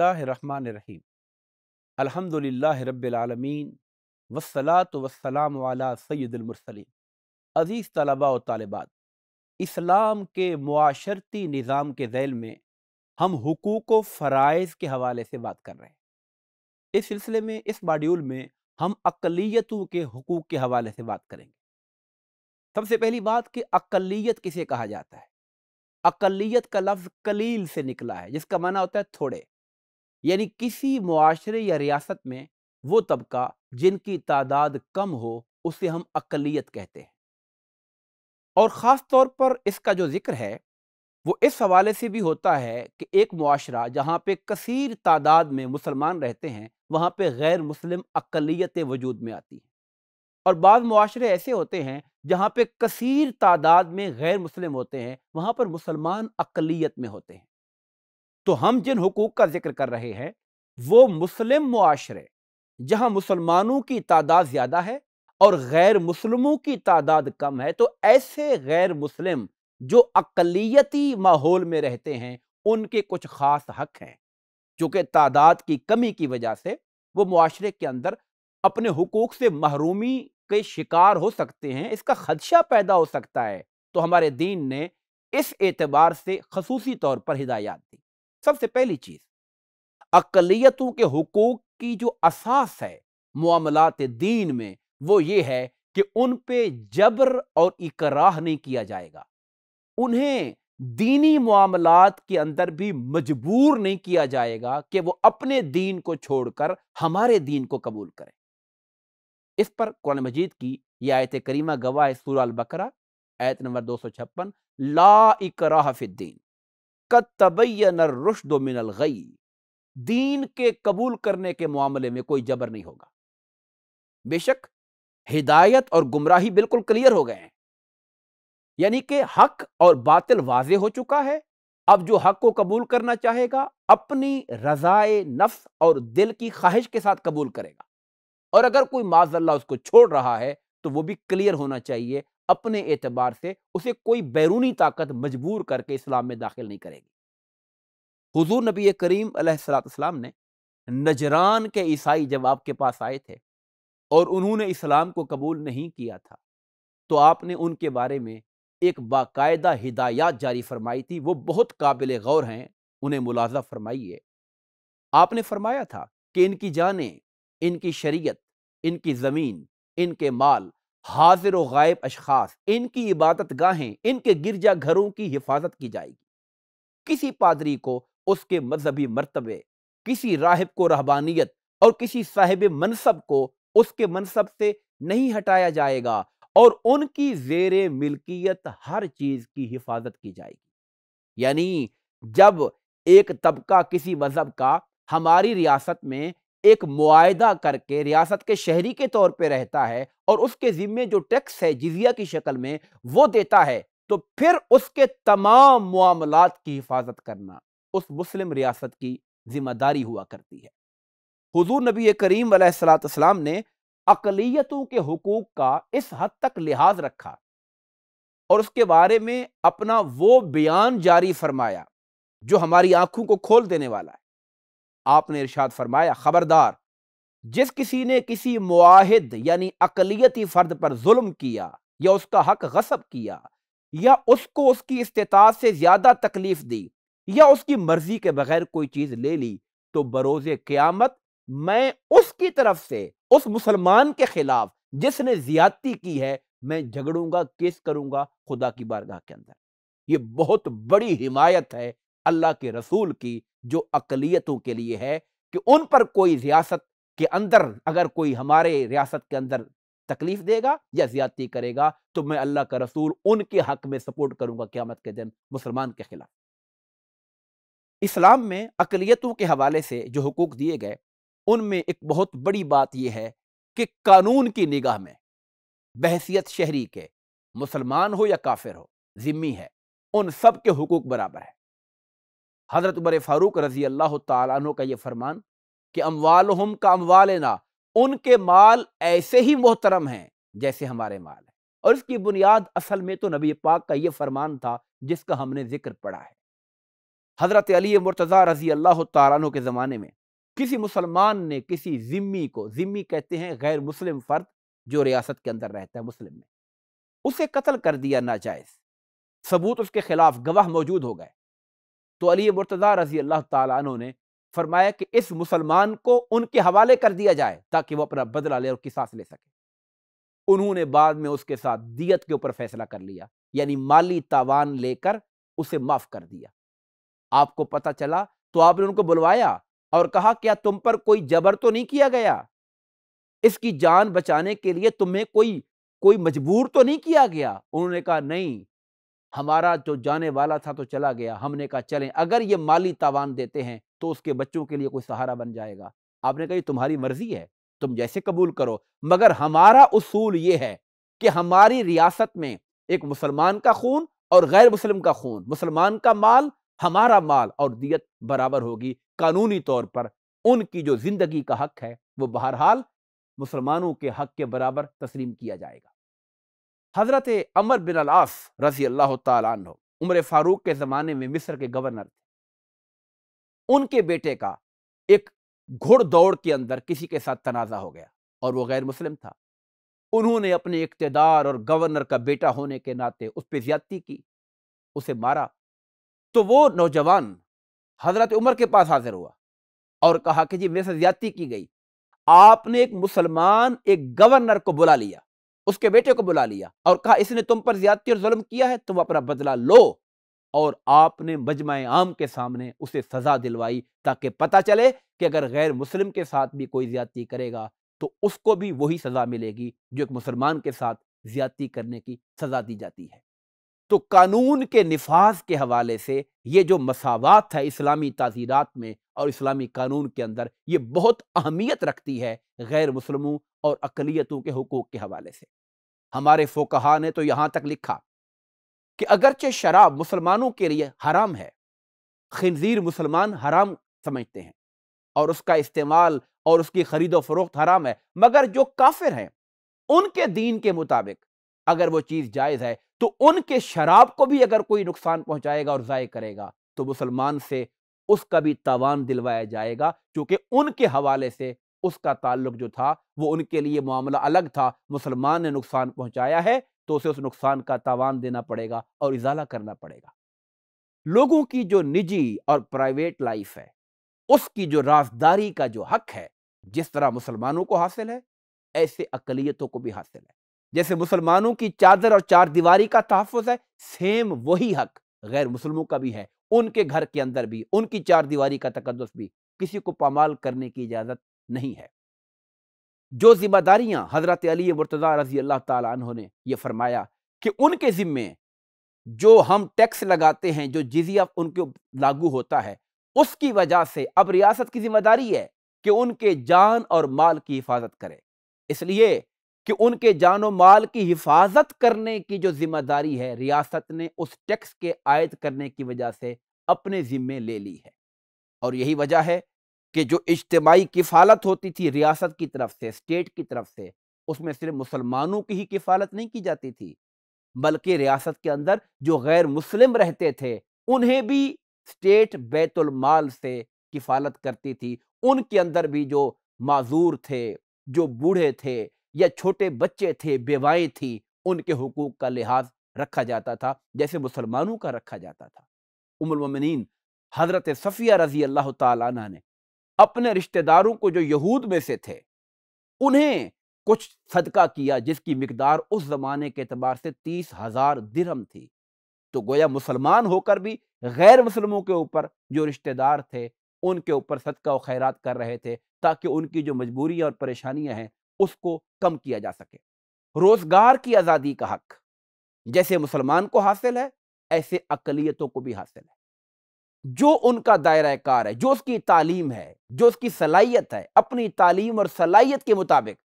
बसमीम अलहमदिल्ला रबालमीन वसलात वसलाम वाला सैदुलमरसलिन अज़ीज़ तलबा व तालबात इस्लाम के माशरती निज़ाम के जैल में हम हकूक़ व फ़रज़ के हवाले से बात कर रहे हैं इस सिलसिले में इस माड्यूल में हम अकलीतों के हकूक़ के हवाले से बात करेंगे सबसे पहली बात कि अकलीत किसे कहा जाता है अकलीत का लफ्ज़ कलील से निकला है जिसका माना होता है थोड़े यानी किसी मुआरे या रियासत में वो तबका जिनकी तादाद कम हो उसे हम अकलीत कहते हैं और ख़ास तौर पर इसका जो जिक्र है वो इस हवाले से भी होता है कि एक माशरा जहाँ पे कसीर तादाद में मुसलमान रहते हैं वहाँ पे गैर मुस्लिम अकलीत वजूद में आती है और बाद मुआरे ऐसे होते हैं जहाँ पे कसीर तादाद में गैर मुस्लिम होते हैं वहाँ पर मुसलमान अकलीत में होते हैं तो हम जिन हकूक़ का जिक्र कर रहे हैं वो मुस्लिम माशरे जहाँ मुसलमानों की तादाद ज़्यादा है और गैर मुसलमों की तादाद कम है तो ऐसे गैर मुस्लिम जो अकलीती माहौल में रहते हैं उनके कुछ ख़ास हक हैं चूँकि तादाद की कमी की वजह से वो मुआरे के अंदर अपने हकूक़ से महरूमी के शिकार हो सकते हैं इसका खदशा पैदा हो सकता है तो हमारे दीन ने इस एतबार से खसूसी तौर पर हिदायत दी सबसे पहली चीज अकलीतों के हकूक की जो असास है मामलात दीन में वो ये है कि उन पे जबर और इकराह नहीं किया जाएगा उन्हें दीनी मामलात के अंदर भी मजबूर नहीं किया जाएगा कि वो अपने दीन को छोड़कर हमारे दीन को कबूल करें इस पर कुरान मजीद की यह आयत करीमा गवाह सूर अल बकरा आयत नंबर दो सौ छप्पन ला इकराह फिद्दीन कद तबैन रुश्द मिनल गई दीन के कबूल करने के मामले में कोई जबर नहीं होगा बेशक हिदायत और गुमराही बिल्कुल क्लियर हो गए हैं यानी कि हक और बातिल वाज हो चुका है अब जो हक को कबूल करना चाहेगा अपनी रजाए नफ्स और दिल की ख्वाहिश के साथ कबूल करेगा और अगर कोई माजल्ला उसको छोड़ रहा है तो वो भी क्लियर होना चाहिए अपने एतबार से उसे कोई बैरूनी ताकत मजबूर करके इस्लाम में दाखिल नहीं करेगी हुजूर नबी करीम सलाम ने नजरान के ईसाई जब आपके पास आए थे और उन्होंने इस्लाम को कबूल नहीं किया था तो आपने उनके बारे में एक बाकायदा हिदायत जारी फरमाई थी वो बहुत काबिल गौर हैं उन्हें मुलाजा फरमाइए आपने फरमाया था कि इनकी जानें इनकी शरीयत इनकी ज़मीन इनके माल हाजिर गायब अशखास इनकी इबादत गाहें इनके गिरजा घरों की हिफाजत की जाएगी किसी पादरी को उसके मजहबी मरतबे किसी राहब को रहबानियत और किसी साहिब मनसब को उसके मनसब से नहीं हटाया जाएगा और उनकी जेर मिल्कियत हर चीज़ की हिफाजत की जाएगी यानी जब एक तबका किसी मज़हब का हमारी रियासत में एक मुआदा करके रियासत के शहरी के तौर पे रहता है और उसके ज़िम्मे जो टैक्स है जिजिया की शक्ल में वो देता है तो फिर उसके तमाम मामलात की हिफाजत करना उस मुस्लिम रियासत की जिम्मेदारी हुआ करती है हजूर नबी करीम सलाम ने अकलीतों के हकूक़ का इस हद तक लिहाज रखा और उसके बारे में अपना वो बयान जारी फरमाया जो हमारी आंखों को खोल देने वाला है आपने इरशाद फरमाया ख़बरदार जिस किसी ने किसी मुआहद यानी अकलीती फ़र्द पर जुल्म किया या उसका हक गसब किया या उसको उसकी इस्तात से ज़्यादा तकलीफ़ दी या उसकी मर्ज़ी के बगैर कोई चीज़ ले ली तो बरोज़ क़्यामत मैं उसकी तरफ से उस मुसलमान के ख़िलाफ़ जिसने ज़्यादती की है मैं झगड़ूंगा केस करूंगा खुदा की बारगाह के अंदर ये बहुत बड़ी हिमायत है अल्लाह के रसूल की जो अकलीतों के लिए है कि उन पर कोई रियासत के अंदर अगर कोई हमारे रियासत के अंदर तकलीफ देगा या ज्यादती करेगा तो मैं अल्लाह का रसूल उनके हक में सपोर्ट करूंगा क्यामत के दिन मुसलमान के खिलाफ इस्लाम में अकलीतों के हवाले से जो हकूक दिए गए उनमें एक बहुत बड़ी बात यह है कि कानून की निगाह में बहसीत शहरी के मुसलमान हो या काफिर हो जिम्मी है उन सब के हकूक बराबर है हज़रत उमर फ़ारूक रज़ी अल्लाह तु का ये फरमान कि अमवाल हम का अमवाल ना उनके माल ऐसे ही मोहतरम हैं जैसे हमारे माल हैं और इसकी बुनियाद असल में तो नबी पाक का ये फरमान था जिसका हमने जिक्र पढ़ा है हज़रत अली मुर्तज़ा रज़ी अल्लाह तु के ज़माने में किसी मुसलमान ने किसी ज़िम्मी को ज़िम्मी कहते हैं गैर मुस्लिम फ़र्द जो रियासत के अंदर रहता है मुस्लिम में उसे कत्ल कर दिया नाजायज़ सबूत उसके खिलाफ गवाह मौजूद हो गए तो अली मुर्तज़ा रजी अल्लाह तु ने फरमाया कि इस मुसलमान को उनके हवाले कर दिया जाए ताकि वो अपना बदला ले और किसास ले सके उन्होंने बाद में उसके साथ दियत के ऊपर फैसला कर लिया यानी माली तावान लेकर उसे माफ़ कर दिया आपको पता चला तो आपने उनको बुलवाया और कहा क्या तुम पर कोई जबर तो नहीं किया गया इसकी जान बचाने के लिए तुम्हें कोई कोई मजबूर तो नहीं किया गया उन्होंने कहा नहीं हमारा जो जाने वाला था तो चला गया हमने कहा चलें अगर ये माली तावान देते हैं तो उसके बच्चों के लिए कोई सहारा बन जाएगा आपने कहा तुम्हारी मर्जी है तुम जैसे कबूल करो मगर हमारा उसूल ये है कि हमारी रियासत में एक मुसलमान का खून और गैर मुसलम का खून मुसलमान का माल हमारा माल और दियत बराबर होगी कानूनी तौर पर उनकी जो ज़िंदगी का हक है वो बहरहाल मुसलमानों के हक के बराबर तस्लीम किया जाएगा हज़रत अमर बिन अलास रजी अल्लाह तु उम्र फ़ारूक के ज़माने में मिस्र के गवर्नर थे उनके बेटे का एक घुड़ दौड़ के अंदर किसी के साथ तनाज़ा हो गया और वह गैर मुस्लिम था उन्होंने अपने इकतदार और गवर्नर का बेटा होने के नाते उस पर ज्यादती की उसे मारा तो वो नौजवान हज़रत उमर के पास हाजिर हुआ और कहा कि जी मेरे से ज्यादती की गई आपने एक मुसलमान एक गवर्नर को बुला लिया उसके बेटे को बुला लिया और कहा इसने तुम पर ज्यादती और जुल्म किया है तुम अपना बदला लो और आपने मजमा आम के सामने उसे सजा दिलवाई ताकि पता चले कि अगर गैर मुस्लिम के साथ भी कोई ज्यादती करेगा तो उसको भी वही सजा मिलेगी जो एक मुसलमान के साथ ज्यादती करने की सजा दी जाती है तो कानून के निफाज के हवाले से ये जो मसावत है इस्लामी ताजीरात में और इस्लामी कानून के अंदर ये बहुत अहमियत रखती है गैर मुसलमों और अकलीतों के हकूक़ के हवाले से हमारे फोकहा ने तो यहां तक लिखा कि अगरचे शराब मुसलमानों के लिए हराम है खनजीर मुसलमान हराम समझते हैं और उसका इस्तेमाल और उसकी खरीदो फरोख्त हराम है मगर जो काफिर हैं उनके दीन के मुताबिक अगर वो चीज़ जायज़ है तो उनके शराब को भी अगर कोई नुकसान पहुंचाएगा और ज़ाय करेगा तो मुसलमान से उसका भी तवान दिलवाया जाएगा क्योंकि उनके हवाले से उसका ताल्लुक जो था वो उनके लिए मामला अलग था मुसलमान ने नुकसान पहुंचाया है तो उसे उस नुकसान का तावान देना पड़ेगा और इजाला करना पड़ेगा लोगों की जो निजी और प्राइवेट लाइफ है उसकी जो राजदारी का जो हक है जिस तरह मुसलमानों को हासिल है ऐसे अकलीतों को भी हासिल है जैसे मुसलमानों की चादर और चार दीवारी का तहफ़ है सेम वही हक गैर मुसलमों का भी है उनके घर के अंदर भी उनकी चार दीवारी का तकदस भी किसी को पामाल करने की इजाज़त नहीं है जो जिम्मेदारियां हजरत अली मुर्तज़ा रजी अल्लाह तु ने यह फरमाया कि उनके ज़िम्मे जो हम टैक्स लगाते हैं जो जिजिया उनके लागू होता है उसकी वजह से अब रियासत की जिम्मेदारी है कि उनके जान और माल की हिफाजत करे इसलिए कि उनके जान और माल की हिफाजत करने की जो जिम्मेदारी है रियासत ने उस टैक्स के आयद करने की वजह से अपने ज़िम्मे ले ली है और यही वजह है कि जो इज्तमाही किफ़ालत होती थी रियासत की तरफ से स्टेट की तरफ से उसमें सिर्फ मुसलमानों की ही किफ़ालत नहीं की जाती थी बल्कि रियासत के अंदर जो गैर मुस्लिम रहते थे उन्हें भी स्टेट बैतुलमाल से किफ़ालत करती थी उनके अंदर भी जो माजूर थे जो बूढ़े थे या छोटे बच्चे थे बेवाएँ थी उनके हकूक़ का लिहाज रखा जाता था जैसे मुसलमानों का रखा जाता था उमरमिन हज़रत सफ़िया रज़ी अल्लाह तला ने अपने रिश्तेदारों को जो यहूद में से थे उन्हें कुछ सदका किया जिसकी मकदार उस जमाने के अतबार से तीस हजार दिरम थी तो गोया मुसलमान होकर भी गैर मुसलमों के ऊपर जो रिश्तेदार थे उनके ऊपर सदका व खैरात कर रहे थे ताकि उनकी जो मजबूरियाँ और परेशानियाँ हैं उसको कम किया जा सके रोजगार की आज़ादी का हक जैसे मुसलमान को हासिल है ऐसे अकलीतों को भी हासिल है जो उनका दायरा कार है जो उसकी तालीम है जो उसकी सलाहियत है अपनी तालीम और सलाहियत के मुताबिक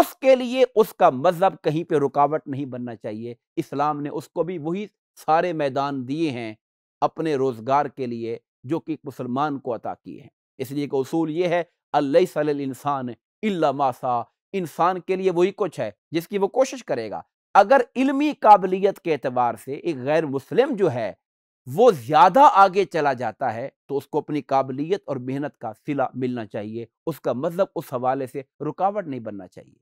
उसके लिए उसका मजहब कहीं पर रुकावट नहीं बनना चाहिए इस्लाम ने उसको भी वही सारे मैदान दिए हैं अपने रोज़गार के लिए जो कि मुसलमान को अता किए हैं इसलिए एक असूल ये है अल्लाह इंसान मासा इंसान के लिए वही कुछ है जिसकी वो कोशिश करेगा अगर इल्मी काबिलियत के अतबार से एक गैर मुस्लिम जो है वो ज़्यादा आगे चला जाता है तो उसको अपनी काबिलियत और मेहनत का सिला मिलना चाहिए उसका मतलब उस हवाले से रुकावट नहीं बनना चाहिए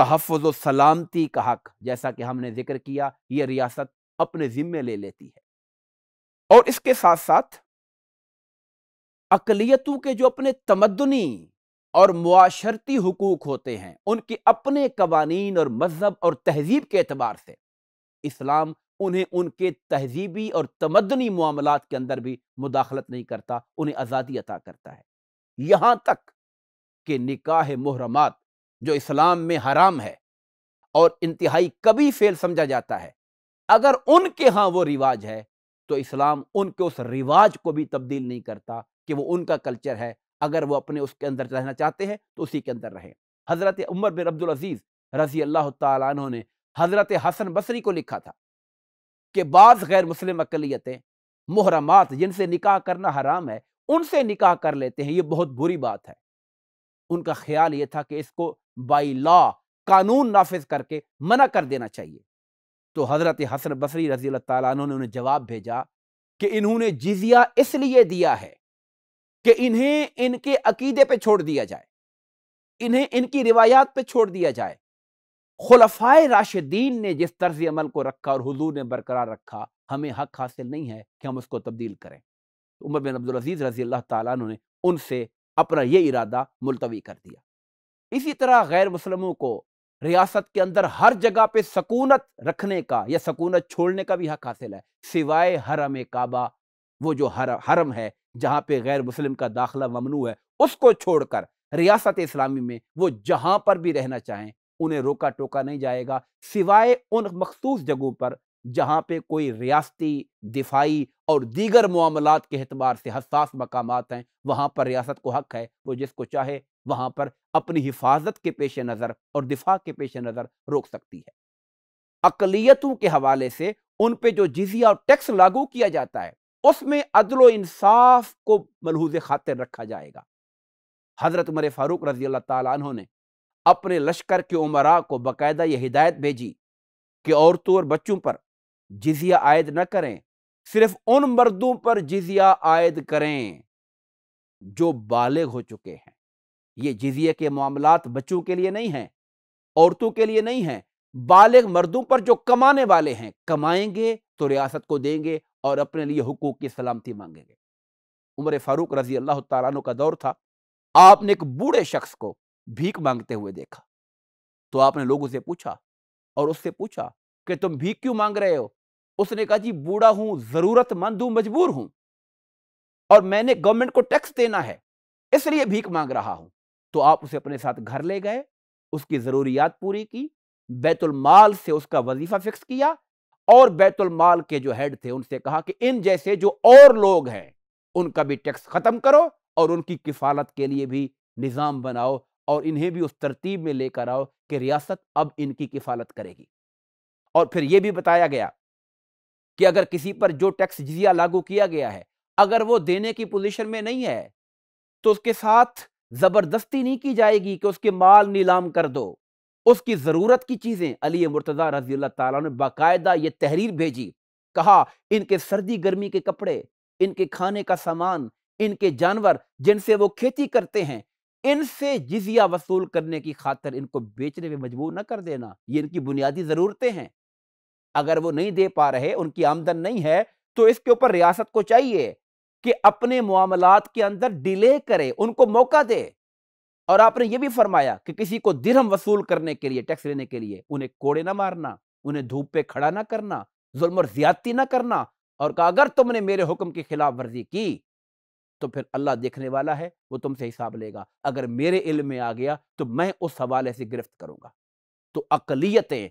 तहफ़ सलामती का हक जैसा कि हमने जिक्र किया ये रियासत अपने ज़िम्मे ले लेती है और इसके साथ साथ अकलीतों के जो अपने तमदनी और मुआशरती हकूक होते हैं उनके अपने कवानीन और मजहब और तहजीब के अतबार से इस्लाम उन्हें उनके तहजीबी और तमदनी मामलों के अंदर भी मुदाखलत नहीं करता उन्हें आज़ादी अता करता है यहाँ तक कि निकाह मुहरमत जो इस्लाम में हराम है और इंतहाई कभी फेल समझा जाता है अगर उनके यहाँ वो रिवाज है तो इस्लाम उनके उस रिवाज को भी तब्दील नहीं करता कि वो उनका कल्चर है अगर वो अपने उसके अंदर रहना चाहते हैं तो उसी के अंदर रहें हज़रत उमर बिन अब्दुल अजीज़ रजी अल्लाह तहों ने हज़रत हसन बसरी को लिखा था कि बाज़ गैर मुस्लिम अकलीतें मुहरमात जिनसे निकाह करना हराम है उनसे निकाह कर लेते हैं ये बहुत बुरी बात है उनका ख्याल ये था कि इसको बाई लॉ कानून नाफिज करके मना कर देना चाहिए तो हज़रत हसन बसरी रजी ने उन्हें जवाब भेजा कि इन्होंने जिजिया इसलिए दिया है कि इन्हें इनके अकीदे पे छोड़ दिया जाए इन्हें इनकी रिवायात पे छोड़ दिया जाए खुलफाए राशिदीन ने जिस तर्ज अमल को रखा और हजूर ने बरकरार रखा हमें हक हासिल नहीं है कि हम उसको तब्दील करें तो उमर बिन अब्दुलजीज़ रजी अल्लाह तुम ने उनसे अपना ये इरादा मुलतवी कर दिया इसी तरह गैर मुसलमों को रियासत के अंदर हर जगह पे सकूनत रखने का या सकूनत छोड़ने का भी हक हासिल है सिवाय हरम काबा वो जो हर हरम है जहाँ पे गैर मुस्लिम का दाखला ममनू है उसको छोड़कर रियासत इस्लामी में वो जहाँ पर भी रहना चाहें उन्हें रोका टोका नहीं जाएगा सिवाय उन मखसूस जगहों पर जहाँ पे कोई रियासती दिफाई और दीगर मामला के अतबार से हसास मकाम हैं वहाँ पर रियासत को हक है वो जिसको चाहे वहाँ पर अपनी हिफाजत के पेश नज़र और दिफा के पेश नज़र रोक सकती है अकलीतों के हवाले से उन पर जो जिजिया और टैक्स लागू किया जाता है उसमें अदल इंसाफ को मलहूज खातिर रखा जाएगा हज़रत उमर फ़ारूक रजी अल्लाह तुमने अपने लश्कर के उमरा को बाकायदा यह हिदायत भेजी कि औरतों और बच्चों पर जिजिया आयद न करें सिर्फ उन मर्दों पर जिजिया आयद करें जो बालिग हो चुके हैं ये जिजिया के मामला बच्चों के लिए नहीं हैं औरतों के लिए नहीं हैं बालिग मर्दों पर जो कमाने वाले हैं कमाएंगे तो रियासत को देंगे और अपने लिए हुकूक की सलामती मांगेंगे उमर फारूक रजी अल्लाह तु का दौर था आपने एक बूढ़े शख्स को भीख मांगते हुए देखा तो आपने लोगों से पूछा और उससे पूछा कि तुम भीख क्यों मांग रहे हो उसने कहा जी बूढ़ा हूं जरूरतमंद हूं मजबूर हूं और मैंने गवर्नमेंट को टैक्स देना है इसलिए भीख मांग रहा हूं तो आप उसे अपने साथ घर ले गए उसकी ज़रूरियात पूरी की बैतुलमाल से उसका वजीफा फिक्स किया और बैतुलमाल के जो हेड थे उनसे कहा कि इन जैसे जो और लोग हैं उनका भी टैक्स ख़त्म करो और उनकी किफालत के लिए भी निज़ाम बनाओ और इन्हें भी उस तरतीब में लेकर आओ कि रियासत अब इनकी किफालत करेगी और फिर यह भी बताया गया कि अगर किसी पर जो टैक्स जिजिया लागू किया गया है अगर वो देने की पोजीशन में नहीं है तो उसके साथ जबरदस्ती नहीं की जाएगी कि उसके माल नीलाम कर दो उसकी ज़रूरत की चीज़ें अली मुर्तज़ा रजी अल्लाह ने बाकायदा ये तहरीर भेजी कहा इनके सर्दी गर्मी के कपड़े इनके खाने का सामान इनके जानवर जिनसे वो खेती करते हैं इनसे जिजिया वसूल करने की खातर इनको बेचने में मजबूर न कर देना ये इनकी बुनियादी ज़रूरतें हैं अगर वो नहीं दे पा रहे उनकी आमदन नहीं है तो इसके ऊपर रियासत को चाहिए कि अपने मामलात के अंदर डिले करे उनको मौका दे और आपने ये भी फरमाया कि किसी को दिरहम वसूल करने के लिए टैक्स लेने के लिए उन्हें कोड़े ना मारना उन्हें धूप पे खड़ा ना करना जुल्म और ज्यादती ना करना और कहा अगर तुमने मेरे हुक्म की खिलाफ वर्जी की तो फिर अल्लाह देखने वाला है वो तुमसे हिसाब लेगा अगर मेरे इल्म में आ गया तो मैं उस हवाले से गिरफ्त करूँगा तो अकलीतें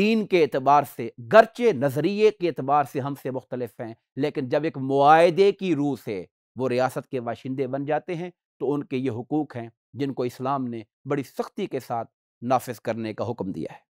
दीन के एतबार से गरचे नज़रिए के एतबार से हमसे मुख्तलफ हैं लेकिन जब एक मुआदे की रूह से वो रियासत के बाशिंदे बन जाते हैं तो उनके ये हकूक़ हैं जिनको इस्लाम ने बड़ी सख्ती के साथ नाफज करने का हुक्म दिया है